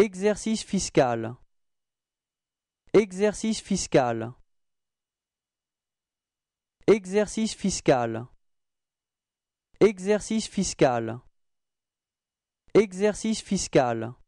Exercice fiscal. Exercice fiscal. Exercice fiscal. Exercice fiscal. Exercice fiscal.